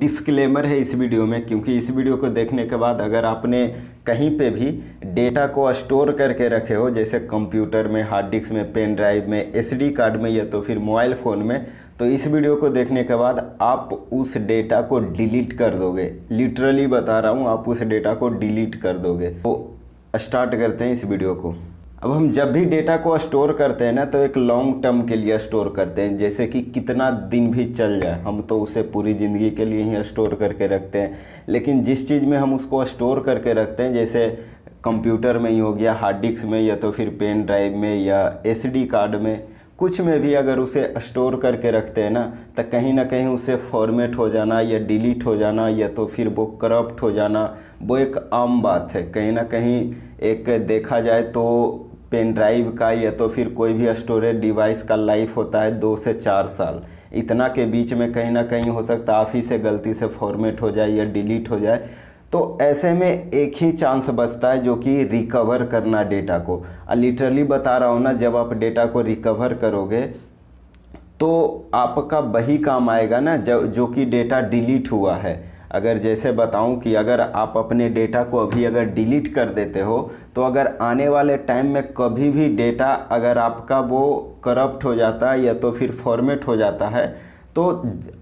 disclaimer है इस video में क्योंकि इस वीडियो को देखने के बाद अगर आपने कहीं पे भी डेटा को स्टोर करके रखे हो जैसे कंप्यूटर में हार्ड डिस्क में पेन ड्राइव में एसडी कार्ड में या तो फिर मोबाइल फ़ोन में तो इस वीडियो को देखने के बाद आप उस डेटा को डिलीट कर दोगे लिटरली बता रहा हूँ आप उस डेटा को डिलीट कर दोगे तो स्टार्ट करते हैं इस वीडियो को अब हम जब भी डेटा को स्टोर करते हैं ना तो एक लॉन्ग टर्म के लिए स्टोर करते हैं जैसे कि कितना दिन भी चल जाए हम तो उसे पूरी ज़िंदगी के लिए ही स्टोर करके रखते हैं लेकिन जिस चीज़ में हम उसको स्टोर करके रखते हैं जैसे कंप्यूटर में ही हो गया हार्ड डिस्क में या तो फिर पेन ड्राइव में या एस कार्ड में कुछ में भी अगर उसे स्टोर करके रखते हैं ना तो कहीं ना कहीं उसे फॉर्मेट हो जाना या डिलीट हो जाना या तो फिर वो करप्ट हो जाना वो एक आम बात है कहीं ना कहीं एक देखा जाए तो पेन ड्राइव का या तो फिर कोई भी स्टोरेज डिवाइस का लाइफ होता है दो से चार साल इतना के बीच में कहीं ना कहीं हो सकता आप ही से गलती से फॉर्मेट हो जाए या डिलीट हो जाए तो ऐसे में एक ही चांस बचता है जो कि रिकवर करना डेटा को लिटरली बता रहा हूँ ना जब आप डेटा को रिकवर करोगे तो आपका वही काम आएगा ना जो जो कि डेटा डिलीट हुआ है अगर जैसे बताऊं कि अगर आप अपने डेटा को अभी अगर डिलीट कर देते हो तो अगर आने वाले टाइम में कभी भी डेटा अगर आपका वो करप्ट हो जाता है या तो फिर फॉर्मेट हो जाता है तो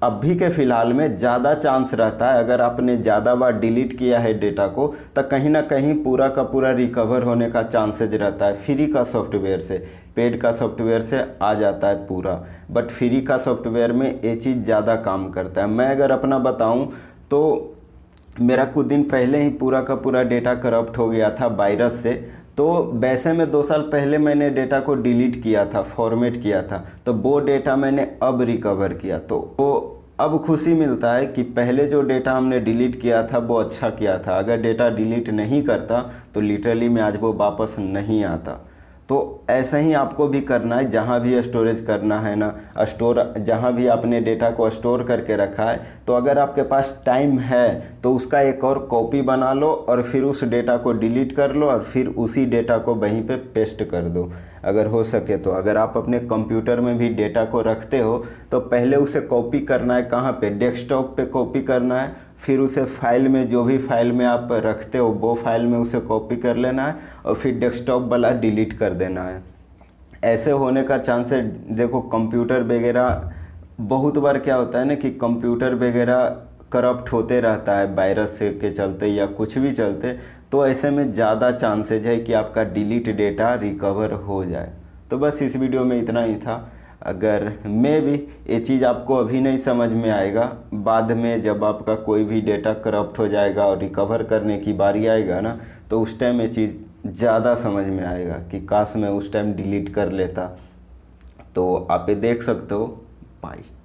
अभी के फ़िलहाल में ज़्यादा चांस रहता है अगर आपने ज़्यादा बार डिलीट किया है डेटा को तो कहीं ना कहीं पूरा का पूरा रिकवर होने का चांसेज रहता है फ्री का सॉफ्टवेयर से पेड का सॉफ्टवेयर से आ जाता है पूरा बट फ्री का सॉफ्टवेयर में ये चीज़ ज़्यादा काम करता है मैं अगर अपना बताऊं तो मेरा कुछ दिन पहले ही पूरा का पूरा डेटा करप्ट हो गया था वायरस से तो वैसे में दो साल पहले मैंने डेटा को डिलीट किया था फॉर्मेट किया था तो वो डेटा मैंने अब रिकवर किया तो वो अब खुशी मिलता है कि पहले जो डेटा हमने डिलीट किया था वो अच्छा किया था अगर डेटा डिलीट नहीं करता तो लिटरली मैं आज वो वापस नहीं आता तो ऐसा ही आपको भी करना है जहाँ भी स्टोरेज करना है ना स्टोर जहाँ भी आपने डेटा को स्टोर करके रखा है तो अगर आपके पास टाइम है तो उसका एक और कॉपी बना लो और फिर उस डेटा को डिलीट कर लो और फिर उसी डेटा को वहीं पे पेस्ट कर दो अगर हो सके तो अगर आप अपने कंप्यूटर में भी डेटा को रखते हो तो पहले उसे कॉपी करना है कहाँ पे डेस्कटॉप पे कॉपी करना है फिर उसे फाइल में जो भी फाइल में आप रखते हो वो फाइल में उसे कॉपी कर लेना है और फिर डेस्कटॉप वाला डिलीट कर देना है ऐसे होने का चांस है देखो कंप्यूटर वगैरह बहुत बार क्या होता है ना कि कंप्यूटर वगैरह करप्ट होते रहता है वायरस के चलते या कुछ भी चलते तो ऐसे में ज़्यादा चांसेज है कि आपका डिलीट डेटा रिकवर हो जाए तो बस इस वीडियो में इतना ही था अगर मे भी ये चीज़ आपको अभी नहीं समझ में आएगा बाद में जब आपका कोई भी डेटा करप्ट हो जाएगा और रिकवर करने की बारी आएगा ना तो उस टाइम ये चीज़ ज़्यादा समझ में आएगा कि काश मैं उस टाइम डिलीट कर लेता तो आप ये देख सकते हो बाई